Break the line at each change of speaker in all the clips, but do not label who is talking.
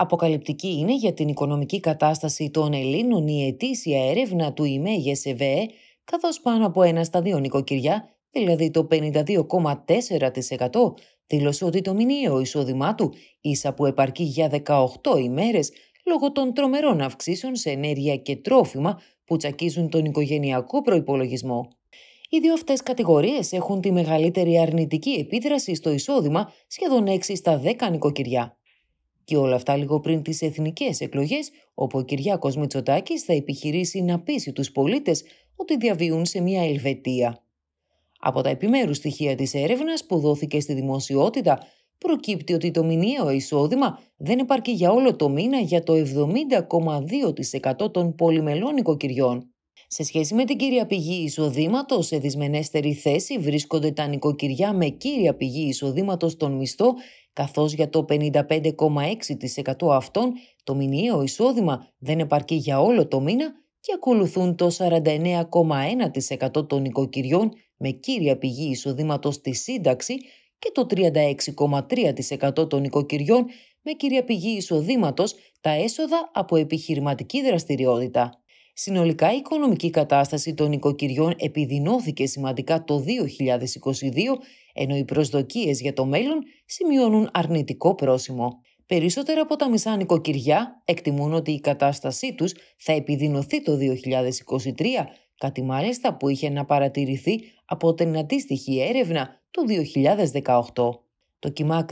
Αποκαλυπτική είναι για την οικονομική κατάσταση των Ελλήνων η ετήσια έρευνα του ΙΜΕ ΕΒΕ, καθώς πάνω από ένα στα δύο νοικοκυριά, δηλαδή το 52,4%, δήλωσε ότι το μηνιαίο εισόδημά του, ίσα που επαρκεί για 18 ημέρες, λόγω των τρομερών αυξήσεων σε ενέργεια και τρόφιμα που τσακίζουν τον οικογενειακό προϋπολογισμό. Οι δύο αυτές κατηγορίες έχουν τη μεγαλύτερη αρνητική επίδραση στο εισόδημα σχεδόν 6 στα 10 νοικοκυριά. Και όλα αυτά λίγο πριν τις εθνικές εκλογές, όπου ο Κυριάκος Μητσοτάκης θα επιχειρήσει να πείσει τους πολίτες ότι διαβιούν σε μια Ελβετία. Από τα επιμέρους στοιχεία της έρευνας που δόθηκε στη δημοσιότητα, προκύπτει ότι το μηνιαίο εισόδημα δεν επαρκεί για όλο το μήνα για το 70,2% των πολυμελών οικοκυριών. Σε σχέση με την κύρια πηγή εισοδήματος, σε δυσμενέστερη θέση βρίσκονται τα νοικοκυριά με κύρια πηγή εισοδήματος τον μισθό καθώς για το 55,6% αυτών το μηνιαίο εισόδημα δεν επαρκεί για όλο το μήνα και ακολουθούν το 49,1% των οικοκυριών με κύρια πηγή εισοδήματος τη σύνταξη και το 36,3% των οικοκυριών με κυρία πηγή εισοδήματος τα έσοδα από επιχειρηματική δραστηριότητα. Συνολικά η οικονομική κατάσταση των οικοκυριών επιδεινώθηκε σημαντικά το 2022, ενώ οι προσδοκίες για το μέλλον σημειώνουν αρνητικό πρόσημο. Περισσότερα από τα μισά οικοκυριά εκτιμούν ότι η κατάστασή τους θα επιδεινωθεί το 2023, κάτι μάλιστα που είχε να παρατηρηθεί από την αντίστοιχη έρευνα του 2018. Το κοιμά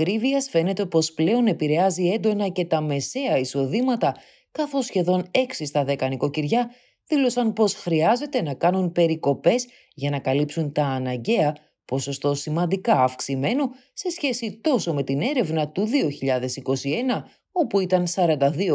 φαίνεται πως πλέον επηρεάζει έντονα και τα μεσαία εισοδήματα, καθώς σχεδόν 6 στα 10 νοικοκυριά δήλωσαν πως χρειάζεται να κάνουν περικοπές για να καλύψουν τα αναγκαία ποσοστό σημαντικά αυξημένο σε σχέση τόσο με την έρευνα του 2021 όπου ήταν 42,3%.